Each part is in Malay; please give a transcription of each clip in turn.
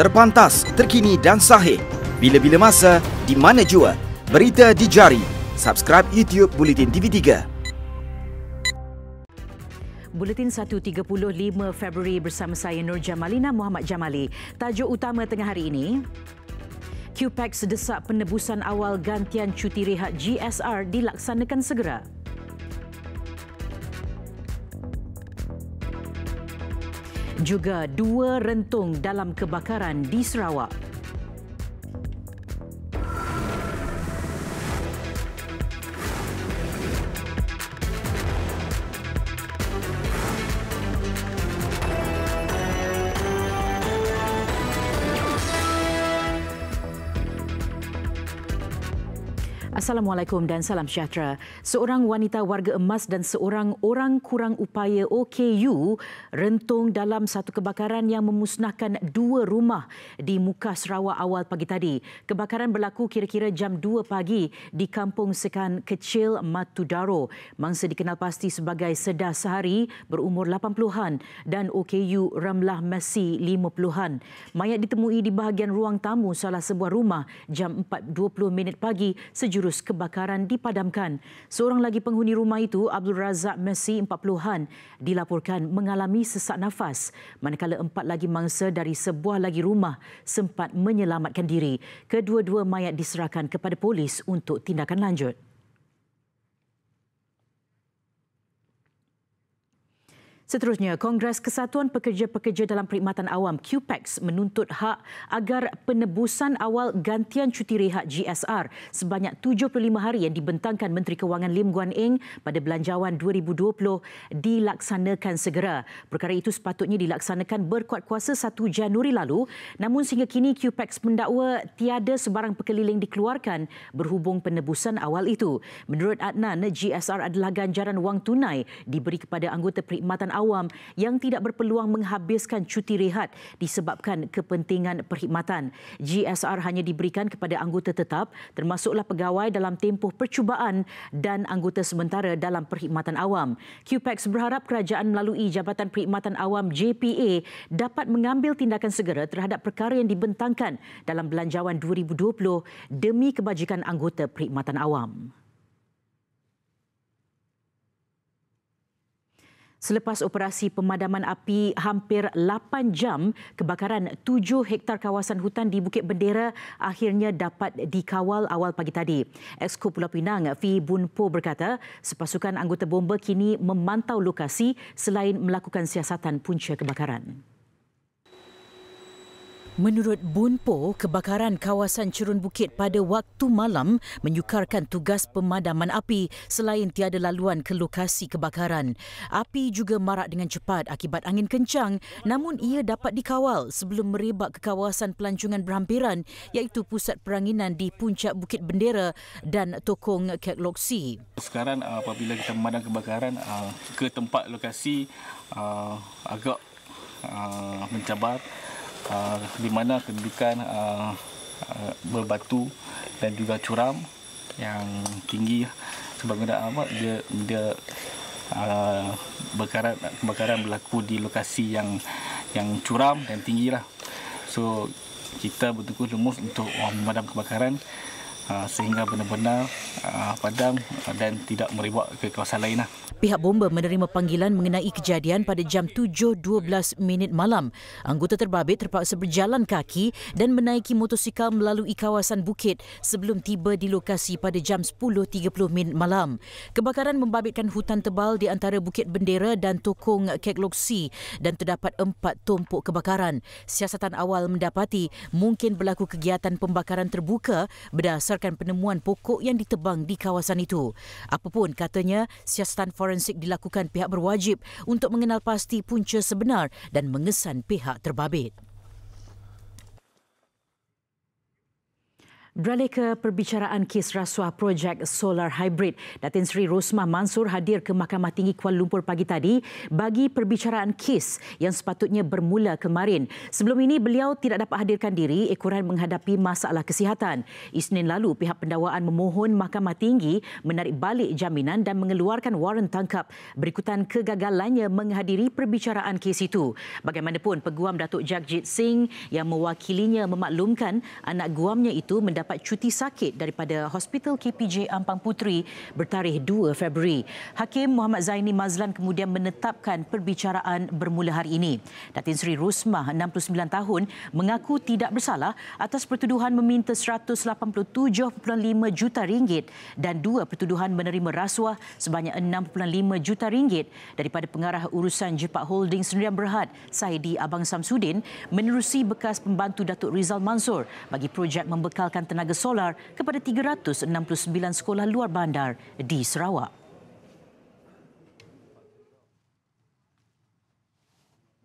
Terpantas, terkini dan sahih. Bila-bila masa, di mana jua. Berita dijari. Subscribe YouTube Bulletin TV3. Buletin 1.35 Februari bersama saya Nur Jamalina Muhammad Jamali. Tajuk utama tengah hari ini. QPEC sedesak penebusan awal gantian cuti rehat GSR dilaksanakan segera. juga dua rentung dalam kebakaran di Sarawak. Assalamualaikum dan salam sejahtera. Seorang wanita warga emas dan seorang orang kurang upaya OKU rentung dalam satu kebakaran yang memusnahkan dua rumah di muka Sarawak awal pagi tadi. Kebakaran berlaku kira-kira jam 2 pagi di kampung Sekan Kecil Matudaro, mangsa dikenal pasti sebagai Sedah sehari berumur 80-an dan OKU Ramlah Messi 50-an. Mayat ditemui di bahagian ruang tamu salah sebuah rumah jam 4.20 minit pagi sejurus status kebakaran dipadamkan. Seorang lagi penghuni rumah itu, Abdul Razak Messi 40-an, dilaporkan mengalami sesak nafas. Manakala empat lagi mangsa dari sebuah lagi rumah sempat menyelamatkan diri. Kedua-dua mayat diserahkan kepada polis untuk tindakan lanjut. Seterusnya, Kongres Kesatuan Pekerja-Pekerja dalam Perkhidmatan Awam QPEX menuntut hak agar penebusan awal gantian cuti rehat GSR sebanyak 75 hari yang dibentangkan Menteri Kewangan Lim Guan Eng pada Belanjawan 2020 dilaksanakan segera. Perkara itu sepatutnya dilaksanakan berkuat kuasa 1 Januari lalu namun sehingga kini QPEX mendakwa tiada sebarang pekeliling dikeluarkan berhubung penebusan awal itu. Menurut Adnan, GSR adalah ganjaran wang tunai diberi kepada anggota Perkhidmatan Awam awam yang tidak berpeluang menghabiskan cuti rehat disebabkan kepentingan perkhidmatan. GSR hanya diberikan kepada anggota tetap termasuklah pegawai dalam tempoh percubaan dan anggota sementara dalam perkhidmatan awam. QPEX berharap kerajaan melalui Jabatan Perkhidmatan Awam JPA dapat mengambil tindakan segera terhadap perkara yang dibentangkan dalam belanjawan 2020 demi kebajikan anggota perkhidmatan awam. selepas operasi pemadaman api hampir 8 jam, kebakaran 7 hektar kawasan hutan di Bukit Bendera akhirnya dapat dikawal awal pagi tadi. Exco Pulau Pinang, Fi BUNPO berkata, sepasukan anggota bomba kini memantau lokasi selain melakukan siasatan punca kebakaran. Menurut Bunpo, kebakaran kawasan Cerun Bukit pada waktu malam menyukarkan tugas pemadaman api selain tiada laluan ke lokasi kebakaran. Api juga marak dengan cepat akibat angin kencang namun ia dapat dikawal sebelum merebak ke kawasan pelancongan berhampiran iaitu pusat peranginan di puncak Bukit Bendera dan tokong Kek Loksi. Sekarang ah, apabila kita memadam kebakaran ah, ke tempat lokasi ah, agak mencabar Ah, di mana kedudukan uh, berbatu dan juga curam yang tinggi sebab benda apa dia dia uh, kebakaran kebakaran berlaku di lokasi yang yang curam dan tinggi lah So kita bertukar rumus untuk memadam kebakaran Ah, sehingga benar-benar ah, padam dan tidak meribak ke kawasan lain. Lah. Pihak bomba menerima panggilan mengenai kejadian pada jam 7.12 minit malam. Anggota terbabit terpaksa berjalan kaki dan menaiki motosikal melalui kawasan bukit sebelum tiba di lokasi pada jam 10.30 minit malam. Kebakaran membabitkan hutan tebal di antara Bukit Bendera dan Tokong Kekloksi dan terdapat empat tumpuk kebakaran. Siasatan awal mendapati mungkin berlaku kegiatan pembakaran terbuka berdasarkan berdasarkan penemuan pokok yang ditebang di kawasan itu. Apapun katanya, siasatan forensik dilakukan pihak berwajib untuk mengenal pasti punca sebenar dan mengesan pihak terbabit. Beralih ke perbicaraan kes rasuah projek solar hybrid. Datin Sri Rosmah Mansur hadir ke Mahkamah Tinggi Kuala Lumpur pagi tadi bagi perbicaraan kes yang sepatutnya bermula kemarin. Sebelum ini beliau tidak dapat hadirkan diri ekoran menghadapi masalah kesihatan. Isnin lalu pihak pendawaan memohon Mahkamah Tinggi menarik balik jaminan dan mengeluarkan waran tangkap berikutan kegagalannya menghadiri perbicaraan kes itu. Bagaimanapun peguam Datuk Jagjit Singh yang mewakilinya memaklumkan anak guamnya itu mendapatkan mendapat cuti sakit daripada Hospital KPJ Ampang Putri bertarikh 2 Februari. Hakim Muhammad Zaini Mazlan kemudian menetapkan perbicaraan bermula hari ini. Datin Sri Rusmah, 69 tahun, mengaku tidak bersalah atas pertuduhan meminta 187.5 juta ringgit dan dua pertuduhan menerima rasuah sebanyak 6.5 juta ringgit daripada pengarah urusan Jepak Holding Sendirian Berhad, Saidi Abang Samsudin, menerusi bekas pembantu Datuk Rizal Mansor bagi projek membekalkan tenaga solar kepada 369 sekolah luar bandar di Sarawak.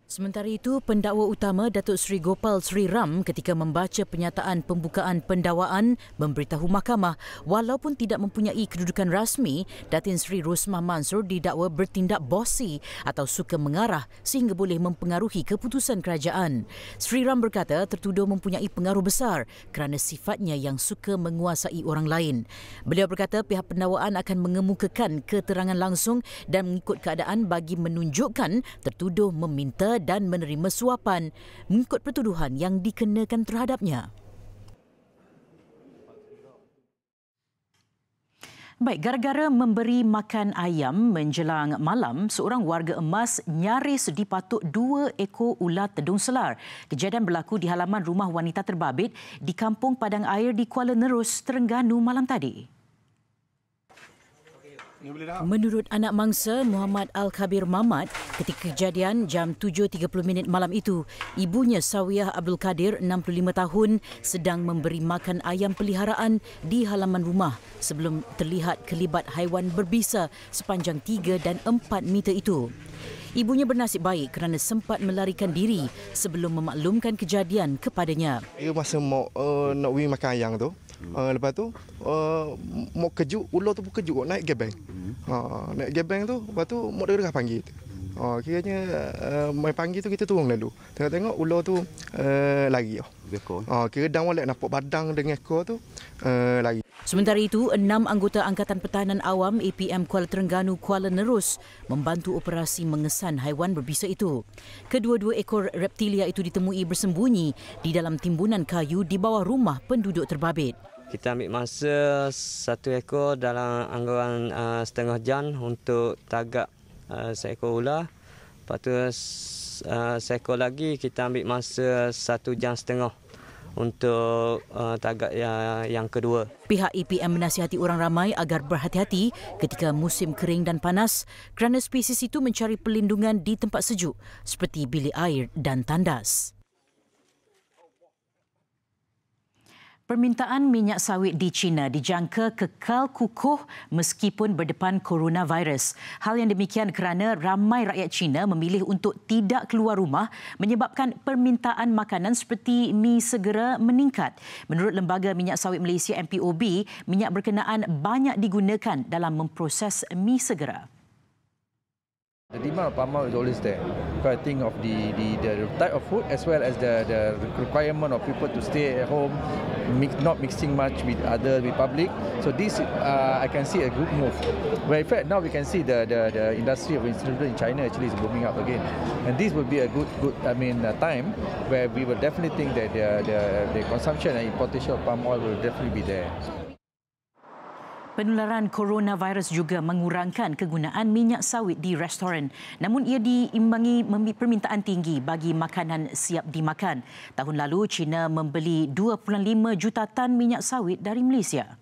Sementara itu, pendakwa utama Datuk Sri Gopal Sri Ram ketika membaca penyataan pembukaan pendawaan memberitahu mahkamah walaupun tidak mempunyai kedudukan rasmi, Datin Sri Rusmah Mansur didakwa bertindak bosi atau suka mengarah sehingga boleh mempengaruhi keputusan kerajaan. Sri Ram berkata tertuduh mempunyai pengaruh besar kerana sifatnya yang suka menguasai orang lain. Beliau berkata pihak pendakwaan akan mengemukakan keterangan langsung dan mengikut keadaan bagi menunjukkan tertuduh meminta dan menerima suapan mengikut pertuduhan yang dikenakan terhadapnya. Baik, gara-gara memberi makan ayam menjelang malam, seorang warga emas nyaris dipatuk dua ekor ular tedung selar. Kejadian berlaku di halaman rumah wanita terbabit di Kampung Padang Air di Kuala Nerus, Terengganu malam tadi. Menurut anak mangsa Muhammad Al-Kabir Mamat, ketika kejadian jam 7.30 minit malam itu, ibunya Sawiyah Abdul Kadir, 65 tahun, sedang memberi makan ayam peliharaan di halaman rumah sebelum terlihat kelibat haiwan berbisa sepanjang 3 dan 4 meter itu. Ibunya bernasib baik kerana sempat melarikan diri sebelum memaklumkan kejadian kepadanya. Dia masa mau, uh, nak makan ayam tu, Uh, lepas tu, uh, mok kejuk, ular tu pun kejuk, mok naik gebeng. Hmm. Uh, naik gebeng tu, lepas tu mok dah dengar panggil. Oh, kiranya uh, main panggil tu kita turun lalu. Tengok-tengok ular tu uh, lari. Oh ekor. Ha, ah, kira dan walek nampak badang dengan ekor tu uh, lari. Sementara itu, enam anggota Angkatan Pertahanan Awam APM Kuala Terengganu Kuala Nerus membantu operasi mengesan haiwan berbisa itu. Kedua-dua ekor reptilia itu ditemui bersembunyi di dalam timbunan kayu di bawah rumah penduduk terbabit. Kita ambil masa satu ekor dalam anggaran eh, setengah jam untuk tagak eh, seekor ular. Lepas tu, Uh, seekor lagi kita ambil masa satu jam setengah untuk uh, tagak yang, yang kedua. Pihak EPM menasihati orang ramai agar berhati-hati ketika musim kering dan panas kerana spesies itu mencari pelindungan di tempat sejuk seperti bilik air dan tandas. Permintaan minyak sawit di China dijangka kekal kukuh meskipun berdepan coronavirus. Hal yang demikian kerana ramai rakyat China memilih untuk tidak keluar rumah menyebabkan permintaan makanan seperti mie segera meningkat. Menurut Lembaga Minyak Sawit Malaysia MPOB, minyak berkenaan banyak digunakan dalam memproses mie segera. The demand of palm oil is always there. Because I think of the, the, the type of food as well as the, the requirement of people to stay at home, mix, not mixing much with other public. So this, uh, I can see a good move. Where in fact now we can see the, the, the industry of instant in China actually is booming up again. And this would be a good, good I mean, uh, time where we will definitely think that the, the, the consumption and importation of palm oil will definitely be there. penularan coronavirus juga mengurangkan kegunaan minyak sawit di restoran. Namun ia diimbangi permintaan tinggi bagi makanan siap dimakan. Tahun lalu, China membeli 2.5 juta tan minyak sawit dari Malaysia.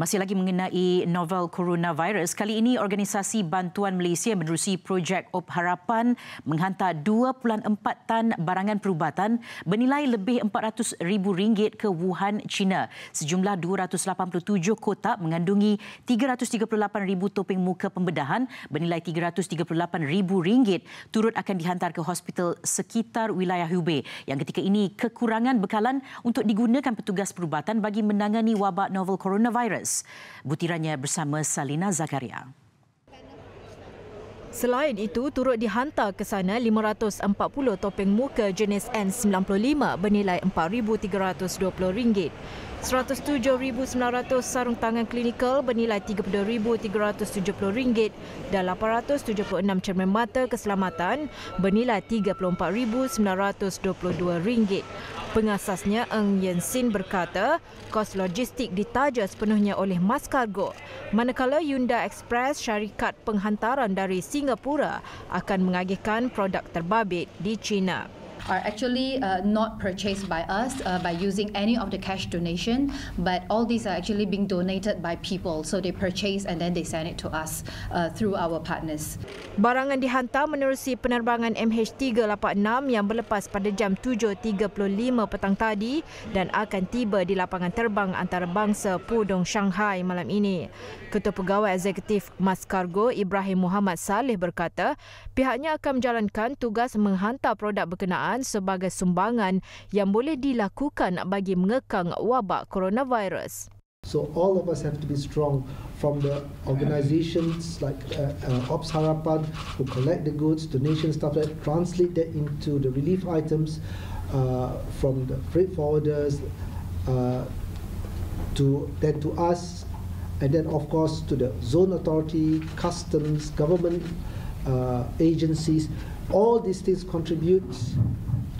Masih lagi mengenai novel coronavirus, kali ini Organisasi Bantuan Malaysia menerusi projek Op Harapan menghantar 2.4 tan barangan perubatan bernilai lebih RM400,000 ke Wuhan, China. Sejumlah 287 kotak mengandungi 338,000 topeng muka pembedahan bernilai RM338,000 turut akan dihantar ke hospital sekitar wilayah Hubei yang ketika ini kekurangan bekalan untuk digunakan petugas perubatan bagi menangani wabak novel coronavirus. Kemas. Butirannya bersama Salina Zakaria. Selain itu, turut dihantar ke sana 540 topeng muka jenis N95 bernilai RM4,320. 107,900 sarung tangan klinikal bernilai RM32,370 dan 876 cermin mata keselamatan bernilai RM34,922. Pengasasnya Eng Yen Sin berkata, kos logistik ditaja sepenuhnya oleh Mas Cargo. Manakala Yunda Express, syarikat penghantaran dari Singapura akan mengagihkan produk terbabit di China are actually uh, not purchased by us uh, by using any of the cash donation, but all these are actually being donated by people. So they purchase and then they send it to us uh, through our partners. Barangan dihantar menerusi penerbangan MH386 yang berlepas pada jam 7.35 petang tadi dan akan tiba di lapangan terbang antarabangsa Pudong, Shanghai malam ini. Ketua Pegawai Eksekutif Mas Cargo Ibrahim Muhammad Saleh berkata pihaknya akan menjalankan tugas menghantar produk berkenaan kegunaan sebagai sumbangan yang boleh dilakukan bagi mengekang wabak coronavirus. So all of us have to be strong from the organisations like uh, uh, Ops Harapan who collect the goods, donation stuff that translate that into the relief items uh, from the freight forwarders to then to us and then of course to the zone authority, customs, government agencies. All these things contribute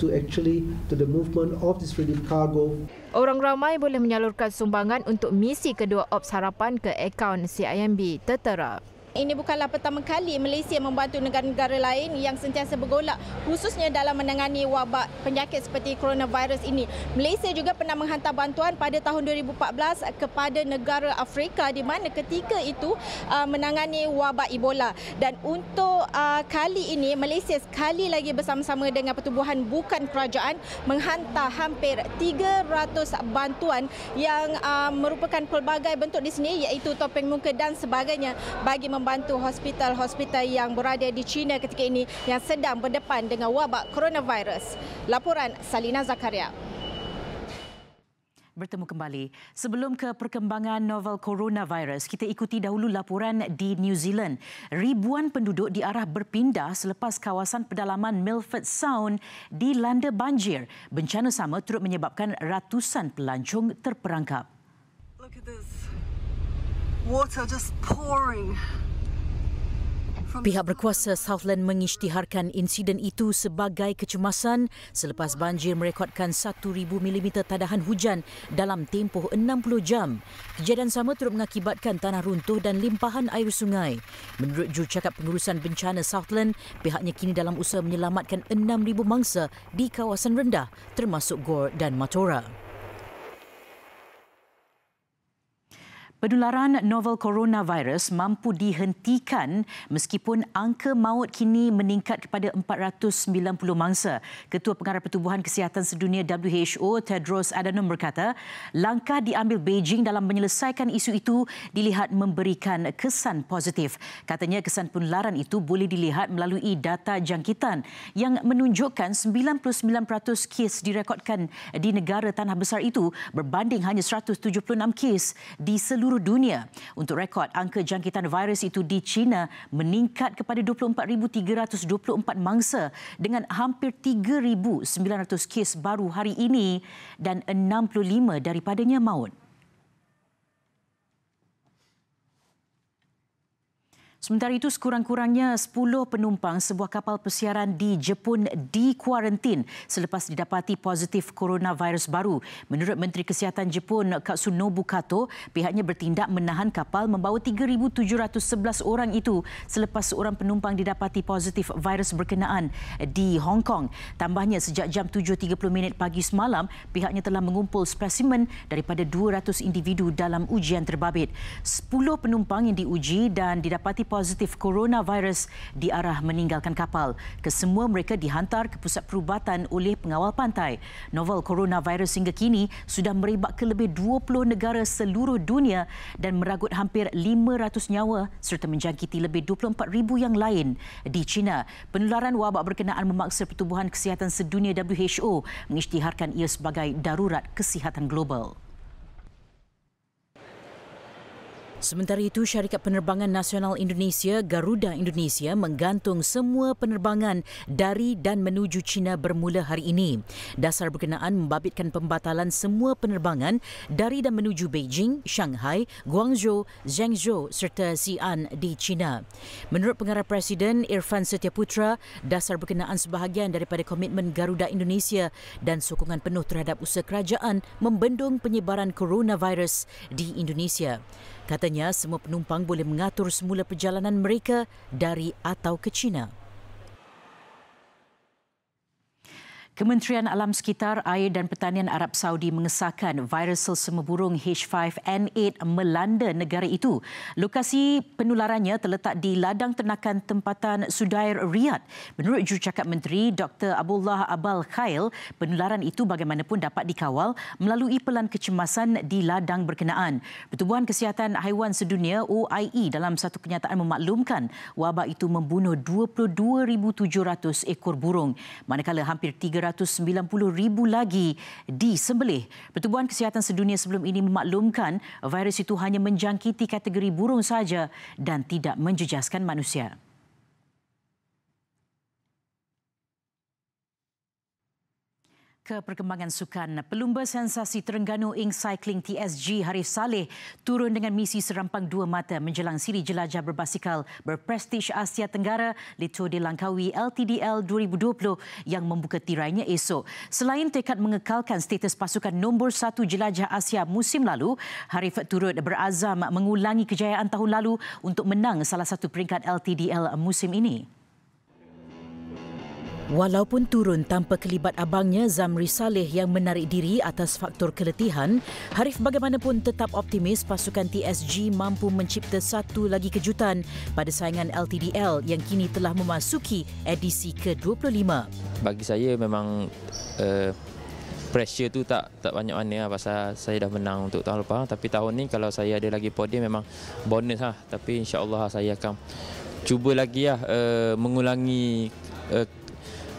to actually to the movement of this relief cargo. Orang ramai boleh menyalurkan sumbangan untuk misi kedua Ops Harapan ke akaun CIMB Tetera. Ini bukanlah pertama kali Malaysia membantu negara-negara lain yang sentiasa bergolak khususnya dalam menangani wabak penyakit seperti coronavirus ini. Malaysia juga pernah menghantar bantuan pada tahun 2014 kepada negara Afrika di mana ketika itu uh, menangani wabak Ebola. Dan untuk uh, kali ini Malaysia sekali lagi bersama-sama dengan pertubuhan bukan kerajaan menghantar hampir 300 bantuan yang uh, merupakan pelbagai bentuk di sini iaitu topeng muka dan sebagainya bagi mem- membantu hospital-hospital yang berada di China ketika ini yang sedang berdepan dengan wabak coronavirus. Laporan Salina Zakaria bertemu kembali. Sebelum ke perkembangan novel coronavirus, kita ikuti dahulu laporan di New Zealand. Ribuan penduduk diarah berpindah selepas kawasan pedalaman Milford Sound dilanda banjir. Bencana sama turut menyebabkan ratusan pelancong terperangkap. Look at this. Water just pouring. Pihak berkuasa Southland mengisytiharkan insiden itu sebagai kecemasan selepas banjir merekodkan 1,000 mm tadahan hujan dalam tempoh 60 jam. Kejadian sama turut mengakibatkan tanah runtuh dan limpahan air sungai. Menurut jurucakap pengurusan bencana Southland, pihaknya kini dalam usaha menyelamatkan 6,000 mangsa di kawasan rendah termasuk Gore dan Matora. Penularan novel coronavirus mampu dihentikan meskipun angka maut kini meningkat kepada 490 mangsa. Ketua Pengarah Pertubuhan Kesihatan Sedunia WHO Tedros Adhanom berkata, langkah diambil Beijing dalam menyelesaikan isu itu dilihat memberikan kesan positif. Katanya kesan penularan itu boleh dilihat melalui data jangkitan yang menunjukkan 99% kes direkodkan di negara tanah besar itu berbanding hanya 176 kes di seluruh seluruh dunia. Untuk rekod, angka jangkitan virus itu di China meningkat kepada 24,324 mangsa dengan hampir 3,900 kes baru hari ini dan 65 daripadanya maut. Sementara itu, sekurang-kurangnya 10 penumpang sebuah kapal pesiaran di Jepun di dikuarantin selepas didapati positif coronavirus baru. Menurut Menteri Kesihatan Jepun, Katsunobu Kato, pihaknya bertindak menahan kapal membawa 3,711 orang itu selepas seorang penumpang didapati positif virus berkenaan di Hong Kong. Tambahnya, sejak jam 7.30 pagi semalam, pihaknya telah mengumpul spesimen daripada 200 individu dalam ujian terbabit. 10 penumpang yang diuji dan didapati positif coronavirus diarah meninggalkan kapal. Kesemua mereka dihantar ke pusat perubatan oleh pengawal pantai. Novel coronavirus hingga kini sudah merebak ke lebih 20 negara seluruh dunia dan meragut hampir 500 nyawa serta menjangkiti lebih 24,000 yang lain. Di China, penularan wabak berkenaan memaksa Pertubuhan Kesihatan Sedunia WHO mengisytiharkan ia sebagai darurat kesihatan global. Sementara itu, Syarikat Penerbangan Nasional Indonesia Garuda Indonesia menggantung semua penerbangan dari dan menuju China bermula hari ini. Dasar berkenaan membabitkan pembatalan semua penerbangan dari dan menuju Beijing, Shanghai, Guangzhou, Zhengzhou serta Xi'an di China. Menurut pengarah Presiden Irfan Setiaputra, dasar berkenaan sebahagian daripada komitmen Garuda Indonesia dan sokongan penuh terhadap usaha kerajaan membendung penyebaran coronavirus di Indonesia. Katanya semua penumpang boleh mengatur semula perjalanan mereka dari atau ke China. Kementerian Alam Sekitar, Air dan Pertanian Arab Saudi mengesahkan virus selsema burung H5N8 melanda negara itu. Lokasi penularannya terletak di ladang ternakan tempatan Sudair Riyadh. Menurut jurucakap menteri Dr. Abdullah Abal Khail, penularan itu bagaimanapun dapat dikawal melalui pelan kecemasan di ladang berkenaan. Pertubuhan Kesihatan Haiwan Sedunia OIE dalam satu kenyataan memaklumkan wabak itu membunuh 22,700 ekor burung. Manakala hampir 300 390,000 lagi disembelih. Pertubuhan Kesihatan Sedunia sebelum ini memaklumkan virus itu hanya menjangkiti kategori burung saja dan tidak menjejaskan manusia. ke perkembangan sukan. Pelumba sensasi Terengganu Ink Cycling TSG Harif Saleh turun dengan misi serampang dua mata menjelang siri jelajah berbasikal berprestij Asia Tenggara Lito de Langkawi LTDL 2020 yang membuka tirainya esok. Selain tekad mengekalkan status pasukan nombor satu jelajah Asia musim lalu, Harif turut berazam mengulangi kejayaan tahun lalu untuk menang salah satu peringkat LTDL musim ini. Walaupun turun tanpa kelibat abangnya Zamri Saleh yang menarik diri atas faktor keletihan, Harif bagaimanapun tetap optimis pasukan TSG mampu mencipta satu lagi kejutan pada saingan LTDL yang kini telah memasuki edisi ke-25. Bagi saya memang uh, pressure tu tak tak banyak mana lah pasal saya dah menang untuk tahun lepas. Tapi tahun ni kalau saya ada lagi podium memang bonus lah. Tapi insyaAllah saya akan cuba lagi lah uh, mengulangi uh,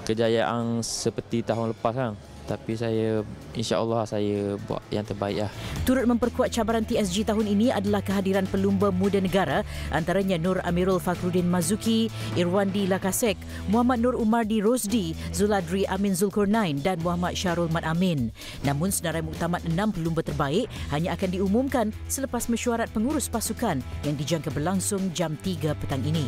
kejayaan seperti tahun lepas kan tapi saya insyaallah saya buat yang terbaik lah. Turut memperkuat cabaran TSG tahun ini adalah kehadiran pelumba muda negara antaranya Nur Amirul Fakrudin Mazuki, Irwandi Lakasek, Muhammad Nur Umardi Rosdi, Zuladri Amin Zulkarnain dan Muhammad Syarul Mat Amin. Namun senarai muktamad enam pelumba terbaik hanya akan diumumkan selepas mesyuarat pengurus pasukan yang dijangka berlangsung jam 3 petang ini.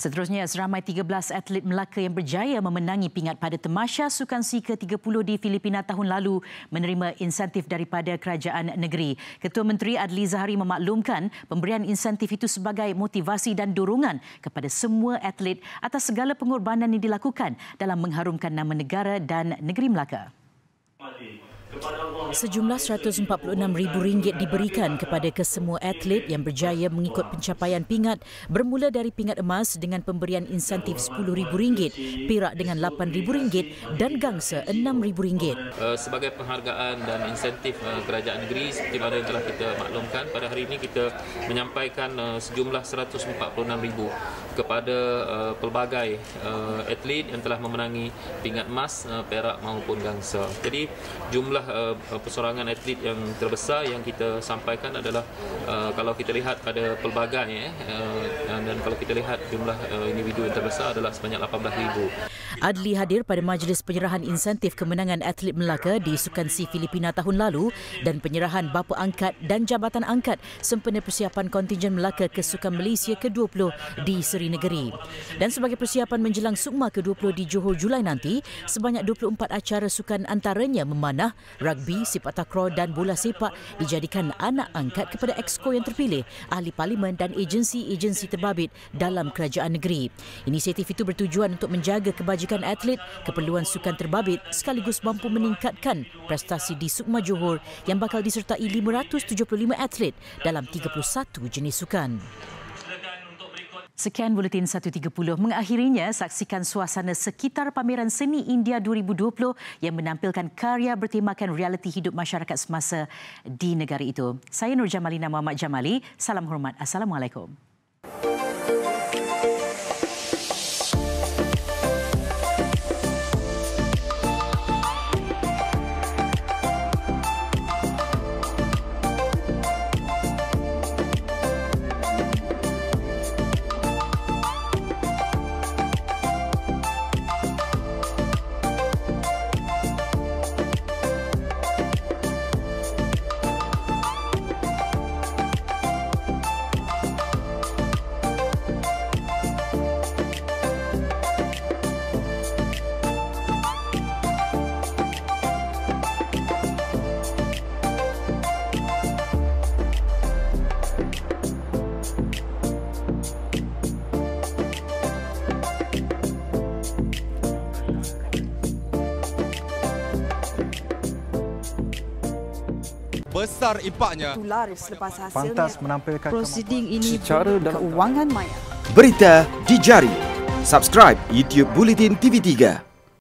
Seterusnya, seramai 13 atlet Melaka yang berjaya memenangi pingat pada temasha Sukan Si ke-30 di Filipina tahun lalu menerima insentif daripada kerajaan negeri. Ketua Menteri Adli Zahari memaklumkan pemberian insentif itu sebagai motivasi dan dorongan kepada semua atlet atas segala pengorbanan yang dilakukan dalam mengharumkan nama negara dan negeri Melaka. Sejumlah rm ringgit diberikan kepada kesemua atlet yang berjaya mengikut pencapaian pingat bermula dari pingat emas dengan pemberian insentif rm ringgit, perak dengan rm ringgit dan gangsa rm ringgit. Eh, sebagai penghargaan dan insentif eh, kerajaan negeri seperti mana yang telah kita maklumkan, pada hari ini kita menyampaikan eh, sejumlah rm ribu kepada pelbagai atlet yang telah memenangi pingat emas, perak maupun gangsa. Jadi jumlah itulah uh, eh, eh, persorangan atlet yang terbesar yang kita sampaikan adalah uh, kalau kita lihat pada pelbagai eh, uh, dan, dan kalau kita lihat jumlah uh, individu yang terbesar adalah sebanyak 18,000. Adli hadir pada majlis penyerahan insentif kemenangan atlet Melaka di Sukan Si Filipina tahun lalu dan penyerahan bapa angkat dan jabatan angkat sempena persiapan kontingen Melaka ke Sukan Malaysia ke-20 di Seri Negeri. Dan sebagai persiapan menjelang Sukma ke-20 di Johor Julai nanti, sebanyak 24 acara sukan antaranya memanah rugby, sepak takraw dan bola sepak dijadikan anak angkat kepada exco yang terpilih, ahli parlimen dan agensi-agensi terbabit dalam kerajaan negeri. Inisiatif itu bertujuan untuk menjaga kebajikan atlet, keperluan sukan terbabit sekaligus mampu meningkatkan prestasi di Sukma Johor yang bakal disertai 575 atlet dalam 31 jenis sukan. Sekian Buletin 1.30. Mengakhirinya, saksikan suasana sekitar pameran seni India 2020 yang menampilkan karya bertemakan realiti hidup masyarakat semasa di negara itu. Saya Nur Jamalina Muhammad Jamali. Salam hormat. Assalamualaikum. besar impaknya. Pantas menampilkan prosiding ini secara dan keuangan maya. Berita di jari. Subscribe YouTube Bulletin TV 3.